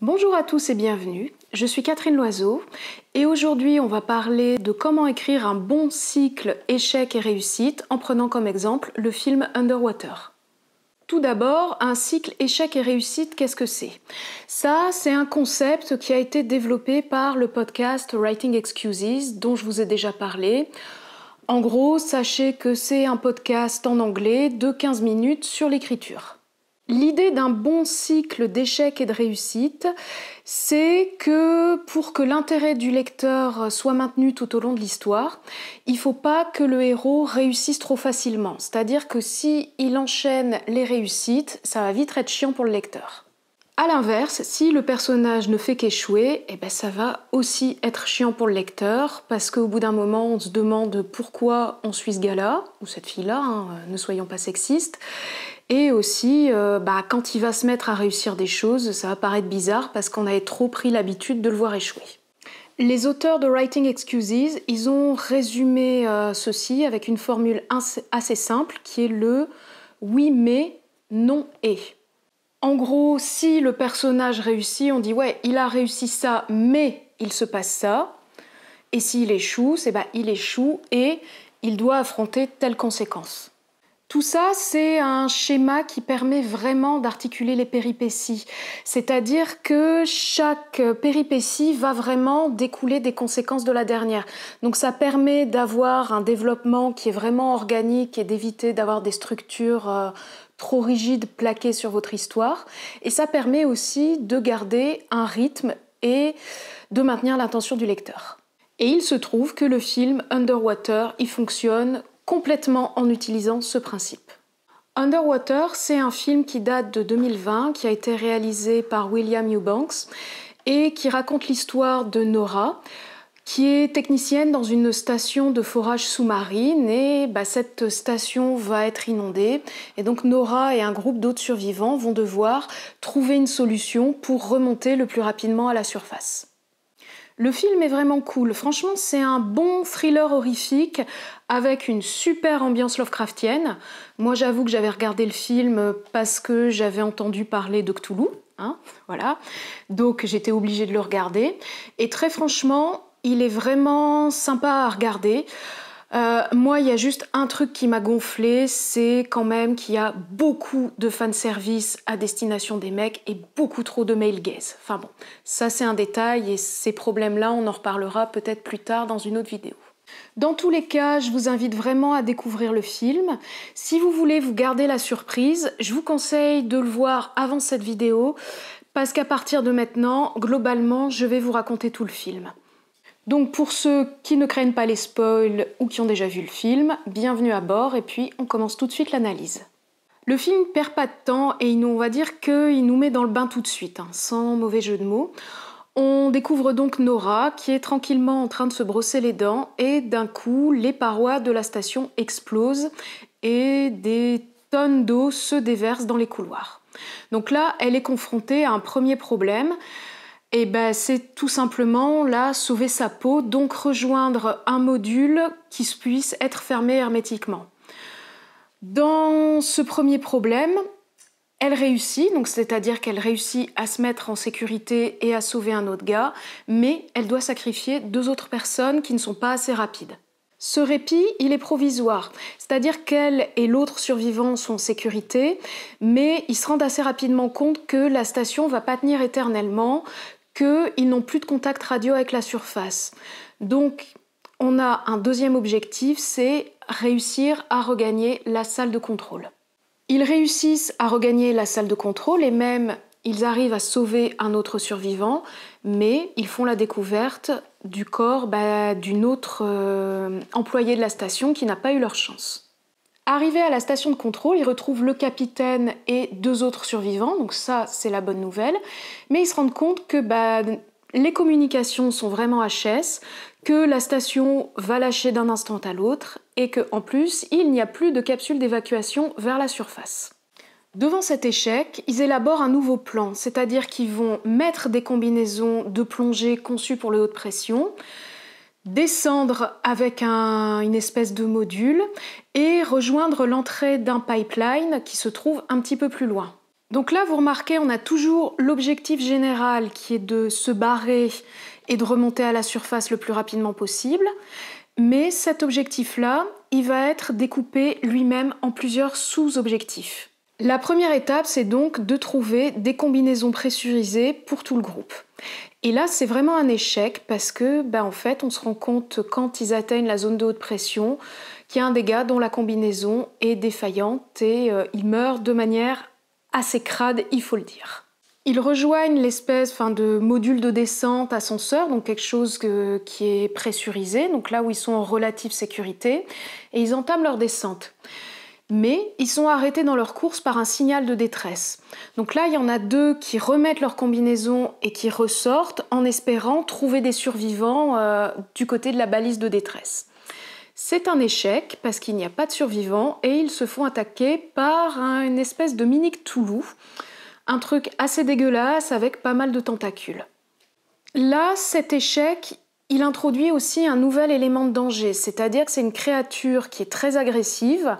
Bonjour à tous et bienvenue. Je suis Catherine Loiseau et aujourd'hui on va parler de comment écrire un bon cycle échec et réussite en prenant comme exemple le film Underwater. Tout d'abord, un cycle échec et réussite, qu'est-ce que c'est Ça, c'est un concept qui a été développé par le podcast Writing Excuses dont je vous ai déjà parlé. En gros, sachez que c'est un podcast en anglais de 15 minutes sur l'écriture. L'idée d'un bon cycle d'échecs et de réussites, c'est que pour que l'intérêt du lecteur soit maintenu tout au long de l'histoire, il ne faut pas que le héros réussisse trop facilement. C'est-à-dire que si il enchaîne les réussites, ça va vite être chiant pour le lecteur. A l'inverse, si le personnage ne fait qu'échouer, eh ben ça va aussi être chiant pour le lecteur, parce qu'au bout d'un moment, on se demande pourquoi on suit ce gars-là, ou cette fille-là, hein, euh, ne soyons pas sexistes. Et aussi, euh, bah, quand il va se mettre à réussir des choses, ça va paraître bizarre parce qu'on avait trop pris l'habitude de le voir échouer. Les auteurs de Writing Excuses, ils ont résumé euh, ceci avec une formule assez simple qui est le oui mais non et. En gros, si le personnage réussit, on dit ouais, il a réussi ça, mais il se passe ça. Et s'il échoue, c'est bah il échoue et il doit affronter telle conséquence. Tout ça, c'est un schéma qui permet vraiment d'articuler les péripéties. C'est-à-dire que chaque péripétie va vraiment découler des conséquences de la dernière. Donc ça permet d'avoir un développement qui est vraiment organique et d'éviter d'avoir des structures euh, trop rigide, plaqué sur votre histoire. Et ça permet aussi de garder un rythme et de maintenir l'attention du lecteur. Et il se trouve que le film Underwater y fonctionne complètement en utilisant ce principe. Underwater, c'est un film qui date de 2020, qui a été réalisé par William Eubanks et qui raconte l'histoire de Nora, qui est technicienne dans une station de forage sous-marine et bah, cette station va être inondée. Et donc Nora et un groupe d'autres survivants vont devoir trouver une solution pour remonter le plus rapidement à la surface. Le film est vraiment cool. Franchement, c'est un bon thriller horrifique avec une super ambiance Lovecraftienne. Moi, j'avoue que j'avais regardé le film parce que j'avais entendu parler de Cthulhu. Hein, voilà. Donc, j'étais obligée de le regarder. Et très franchement, il est vraiment sympa à regarder. Euh, moi, il y a juste un truc qui m'a gonflé, c'est quand même qu'il y a beaucoup de fanservice à destination des mecs et beaucoup trop de mail gaze. Enfin bon, ça c'est un détail et ces problèmes-là, on en reparlera peut-être plus tard dans une autre vidéo. Dans tous les cas, je vous invite vraiment à découvrir le film. Si vous voulez vous garder la surprise, je vous conseille de le voir avant cette vidéo parce qu'à partir de maintenant, globalement, je vais vous raconter tout le film. Donc pour ceux qui ne craignent pas les spoils ou qui ont déjà vu le film, bienvenue à bord et puis on commence tout de suite l'analyse. Le film perd pas de temps et on va dire qu'il nous met dans le bain tout de suite, hein, sans mauvais jeu de mots. On découvre donc Nora qui est tranquillement en train de se brosser les dents et d'un coup les parois de la station explosent et des tonnes d'eau se déversent dans les couloirs. Donc là, elle est confrontée à un premier problème eh ben, c'est tout simplement là sauver sa peau, donc rejoindre un module qui puisse être fermé hermétiquement. Dans ce premier problème, elle réussit, donc c'est-à-dire qu'elle réussit à se mettre en sécurité et à sauver un autre gars, mais elle doit sacrifier deux autres personnes qui ne sont pas assez rapides. Ce répit, il est provisoire, c'est-à-dire qu'elle et l'autre survivant sont en sécurité, mais ils se rendent assez rapidement compte que la station va pas tenir éternellement, qu'ils n'ont plus de contact radio avec la surface. Donc, on a un deuxième objectif, c'est réussir à regagner la salle de contrôle. Ils réussissent à regagner la salle de contrôle et même ils arrivent à sauver un autre survivant, mais ils font la découverte du corps bah, d'une autre euh, employée de la station qui n'a pas eu leur chance. Arrivé à la station de contrôle, ils retrouvent le capitaine et deux autres survivants, donc ça c'est la bonne nouvelle, mais ils se rendent compte que bah, les communications sont vraiment HS, que la station va lâcher d'un instant à l'autre et qu'en plus il n'y a plus de capsule d'évacuation vers la surface. Devant cet échec, ils élaborent un nouveau plan, c'est-à-dire qu'ils vont mettre des combinaisons de plongée conçues pour le haut de pression, descendre avec une espèce de module et rejoindre l'entrée d'un pipeline qui se trouve un petit peu plus loin. Donc là, vous remarquez, on a toujours l'objectif général qui est de se barrer et de remonter à la surface le plus rapidement possible. Mais cet objectif-là, il va être découpé lui-même en plusieurs sous-objectifs. La première étape, c'est donc de trouver des combinaisons pressurisées pour tout le groupe. Et là, c'est vraiment un échec parce que, ben, en fait, on se rend compte quand ils atteignent la zone de haute pression qu'il y a un dégât dont la combinaison est défaillante et euh, ils meurent de manière assez crade, il faut le dire. Ils rejoignent l'espèce de module de descente ascenseur, donc quelque chose qui est pressurisé, donc là où ils sont en relative sécurité, et ils entament leur descente mais ils sont arrêtés dans leur course par un signal de détresse. Donc là, il y en a deux qui remettent leur combinaison et qui ressortent en espérant trouver des survivants euh, du côté de la balise de détresse. C'est un échec parce qu'il n'y a pas de survivants et ils se font attaquer par une espèce de mini Toulou, un truc assez dégueulasse avec pas mal de tentacules. Là, cet échec, il introduit aussi un nouvel élément de danger, c'est-à-dire que c'est une créature qui est très agressive,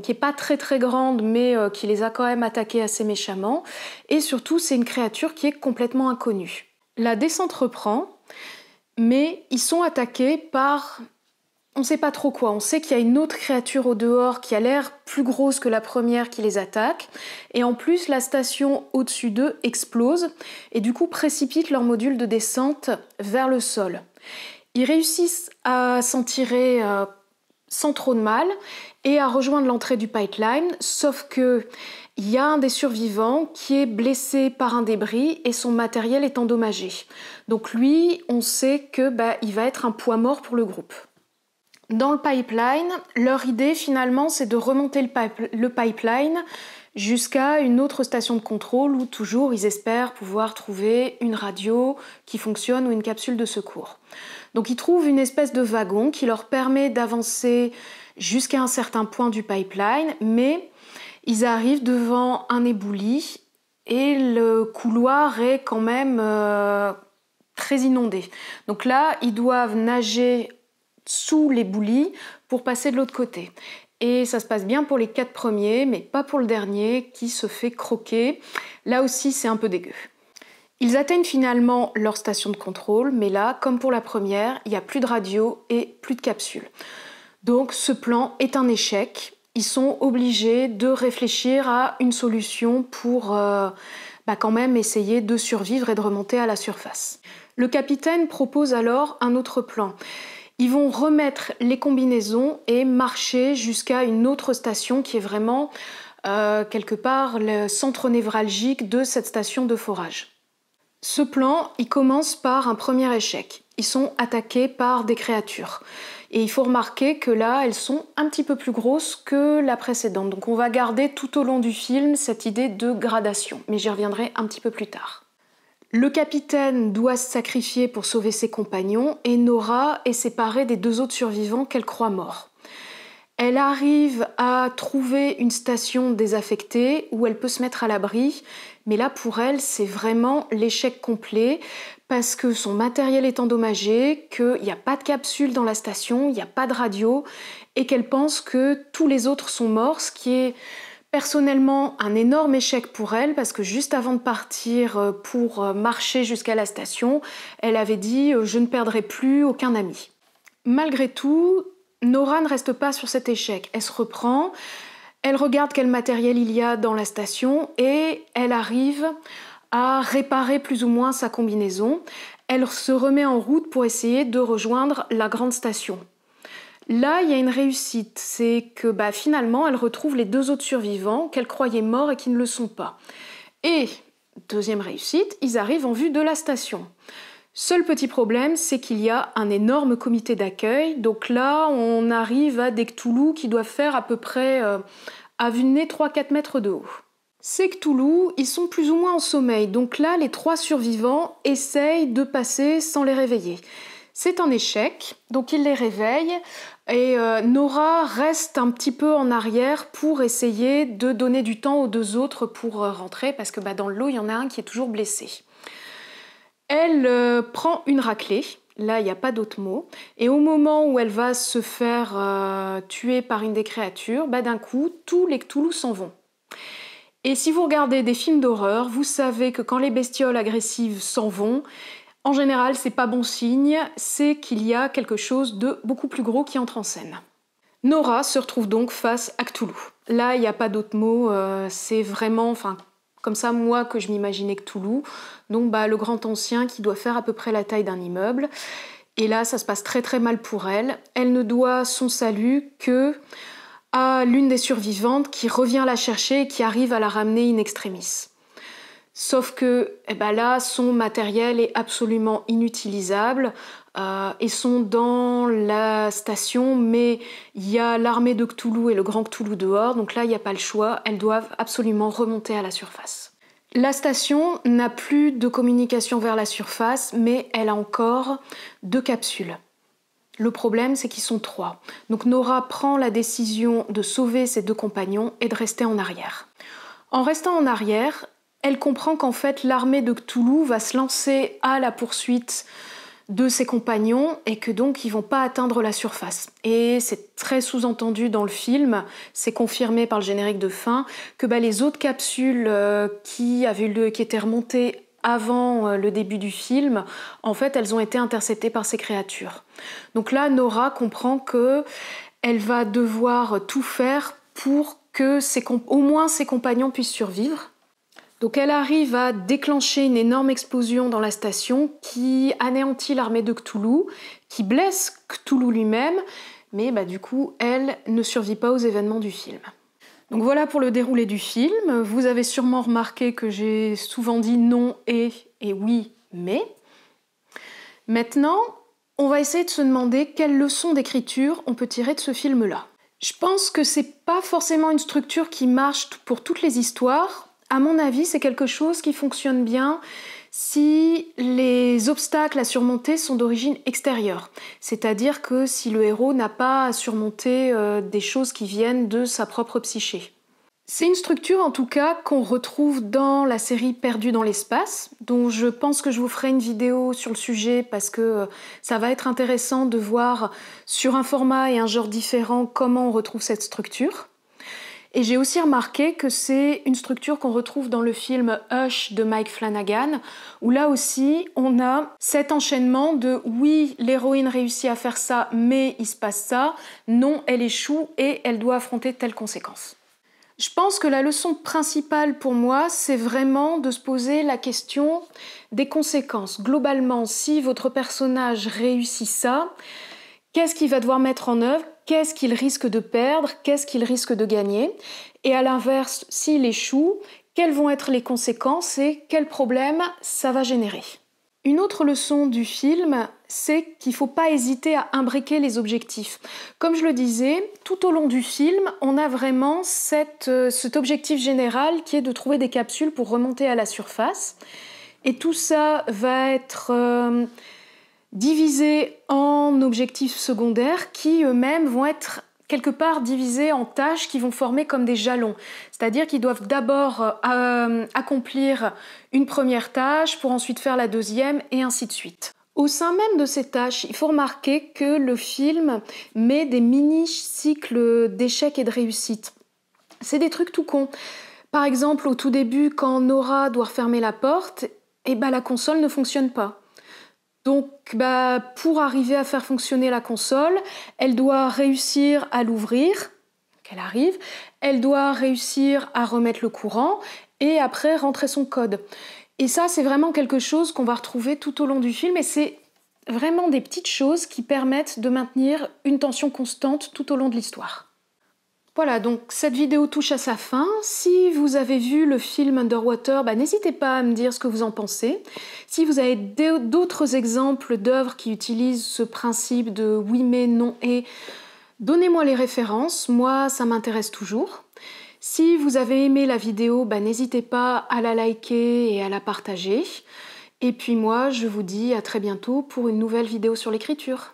qui n'est pas très très grande, mais euh, qui les a quand même attaqués assez méchamment. Et surtout, c'est une créature qui est complètement inconnue. La descente reprend, mais ils sont attaqués par... On ne sait pas trop quoi. On sait qu'il y a une autre créature au dehors qui a l'air plus grosse que la première qui les attaque. Et en plus, la station au-dessus d'eux explose et du coup précipite leur module de descente vers le sol. Ils réussissent à s'en tirer euh, sans trop de mal et à rejoindre l'entrée du pipeline, sauf que il y a un des survivants qui est blessé par un débris et son matériel est endommagé. Donc lui, on sait que bah, il va être un poids mort pour le groupe. Dans le pipeline, leur idée finalement, c'est de remonter le pipeline jusqu'à une autre station de contrôle où toujours ils espèrent pouvoir trouver une radio qui fonctionne ou une capsule de secours. Donc ils trouvent une espèce de wagon qui leur permet d'avancer jusqu'à un certain point du pipeline, mais ils arrivent devant un éboulis et le couloir est quand même euh, très inondé. Donc là, ils doivent nager sous les boulis pour passer de l'autre côté. Et ça se passe bien pour les quatre premiers, mais pas pour le dernier qui se fait croquer. Là aussi, c'est un peu dégueu. Ils atteignent finalement leur station de contrôle, mais là, comme pour la première, il n'y a plus de radio et plus de capsule. Donc ce plan est un échec. Ils sont obligés de réfléchir à une solution pour euh, bah, quand même essayer de survivre et de remonter à la surface. Le capitaine propose alors un autre plan. Ils vont remettre les combinaisons et marcher jusqu'à une autre station qui est vraiment euh, quelque part le centre névralgique de cette station de forage. Ce plan, il commence par un premier échec. Ils sont attaqués par des créatures. Et il faut remarquer que là, elles sont un petit peu plus grosses que la précédente. Donc on va garder tout au long du film cette idée de gradation. Mais j'y reviendrai un petit peu plus tard. Le capitaine doit se sacrifier pour sauver ses compagnons et Nora est séparée des deux autres survivants qu'elle croit morts. Elle arrive à trouver une station désaffectée où elle peut se mettre à l'abri, mais là pour elle c'est vraiment l'échec complet parce que son matériel est endommagé, qu'il n'y a pas de capsule dans la station, il n'y a pas de radio et qu'elle pense que tous les autres sont morts, ce qui est Personnellement, un énorme échec pour elle parce que juste avant de partir euh, pour euh, marcher jusqu'à la station, elle avait dit euh, Je ne perdrai plus aucun ami. Malgré tout, Nora ne reste pas sur cet échec. Elle se reprend, elle regarde quel matériel il y a dans la station et elle arrive à réparer plus ou moins sa combinaison. Elle se remet en route pour essayer de rejoindre la grande station. Là, il y a une réussite, c'est que bah, finalement, elle retrouve les deux autres survivants qu'elle croyait morts et qui ne le sont pas. Et, deuxième réussite, ils arrivent en vue de la station. Seul petit problème, c'est qu'il y a un énorme comité d'accueil. Donc là, on arrive à des Cthulhu qui doivent faire à peu près, euh, à vue de nez, 3-4 mètres de haut. Ces Cthulhu, ils sont plus ou moins en sommeil. Donc là, les trois survivants essayent de passer sans les réveiller. C'est un échec, donc il les réveille et euh, Nora reste un petit peu en arrière pour essayer de donner du temps aux deux autres pour euh, rentrer parce que bah, dans l'eau il y en a un qui est toujours blessé. Elle euh, prend une raclée, là il n'y a pas d'autre mot, et au moment où elle va se faire tuer par une des créatures, bah, d'un coup tous les Cthulhu s'en vont. Et si vous regardez des films d'horreur, vous savez que quand les bestioles agressives s'en vont, en général, c'est pas bon signe, c'est qu'il y a quelque chose de beaucoup plus gros qui entre en scène. Nora se retrouve donc face à Cthulhu. Là, il n'y a pas d'autre mot, euh, c'est vraiment, enfin, comme ça, moi, que je m'imaginais Cthulhu. Donc, bah, le grand ancien qui doit faire à peu près la taille d'un immeuble. Et là, ça se passe très très mal pour elle. Elle ne doit son salut que à l'une des survivantes qui revient la chercher et qui arrive à la ramener in extremis. Sauf que eh ben là, son matériel est absolument inutilisable. Euh, et sont dans la station, mais il y a l'armée de Cthulhu et le grand Cthulhu dehors, donc là il n'y a pas le choix, elles doivent absolument remonter à la surface. La station n'a plus de communication vers la surface, mais elle a encore deux capsules. Le problème, c'est qu'ils sont trois. Donc Nora prend la décision de sauver ses deux compagnons et de rester en arrière. En restant en arrière, elle comprend qu'en fait l'armée de Cthulhu va se lancer à la poursuite de ses compagnons et que donc ils vont pas atteindre la surface. Et c'est très sous-entendu dans le film, c'est confirmé par le générique de fin, que bah, les autres capsules euh, qui, avaient lieu, qui étaient remontées avant euh, le début du film, en fait, elles ont été interceptées par ces créatures. Donc là, Nora comprend que elle va devoir tout faire pour que au moins ses compagnons puissent survivre. Donc elle arrive à déclencher une énorme explosion dans la station qui anéantit l'armée de Cthulhu, qui blesse Cthulhu lui-même, mais bah, du coup elle ne survit pas aux événements du film. Donc voilà pour le déroulé du film. Vous avez sûrement remarqué que j'ai souvent dit non et et oui mais. Maintenant, on va essayer de se demander quelles leçon d'écriture on peut tirer de ce film-là. Je pense que c'est pas forcément une structure qui marche pour toutes les histoires, à mon avis, c'est quelque chose qui fonctionne bien si les obstacles à surmonter sont d'origine extérieure, c'est-à-dire que si le héros n'a pas à surmonter euh, des choses qui viennent de sa propre psyché. C'est une structure en tout cas qu'on retrouve dans la série Perdu dans l'espace, dont je pense que je vous ferai une vidéo sur le sujet parce que euh, ça va être intéressant de voir sur un format et un genre différent comment on retrouve cette structure. Et j'ai aussi remarqué que c'est une structure qu'on retrouve dans le film Hush de Mike Flanagan, où là aussi on a cet enchaînement de oui, l'héroïne réussit à faire ça, mais il se passe ça, non, elle échoue et elle doit affronter telles conséquences ». Je pense que la leçon principale pour moi, c'est vraiment de se poser la question des conséquences. Globalement, si votre personnage réussit ça, qu'est-ce qu'il va devoir mettre en œuvre qu'est-ce qu'il risque de perdre, qu'est-ce qu'il risque de gagner, et à l'inverse, s'il échoue, quelles vont être les conséquences et quels problèmes ça va générer. Une autre leçon du film, c'est qu'il ne faut pas hésiter à imbriquer les objectifs. Comme je le disais, tout au long du film, on a vraiment euh, cet objectif général qui est de trouver des capsules pour remonter à la surface. Et tout ça va être... Euh, divisés en objectifs secondaires qui eux-mêmes vont être quelque part divisés en tâches qui vont former comme des jalons. C'est-à-dire qu'ils doivent d'abord euh, accomplir une première tâche pour ensuite faire la deuxième et ainsi de suite. Au sein même de ces tâches, il faut remarquer que le film met des mini-cycles d'échecs et de réussites. C'est des trucs tout cons. Par exemple, au tout début, quand Nora doit fermer la porte, eh ben, la console ne fonctionne pas. Donc, bah, pour arriver à faire fonctionner la console, elle doit réussir à l'ouvrir, qu'elle arrive, elle doit réussir à remettre le courant et après rentrer son code. Et ça, c'est vraiment quelque chose qu'on va retrouver tout au long du film et c'est vraiment des petites choses qui permettent de maintenir une tension constante tout au long de l'histoire. Voilà, donc cette vidéo touche à sa fin. Si vous avez vu le film Underwater, bah, n'hésitez pas à me dire ce que vous en pensez. Si vous avez d'autres exemples d'œuvres qui utilisent ce principe de oui mais, non et, donnez-moi les références, moi ça m'intéresse toujours. Si vous avez aimé la vidéo, bah, n'hésitez pas à la liker et à la partager. Et puis moi, je vous dis à très bientôt pour une nouvelle vidéo sur l'écriture.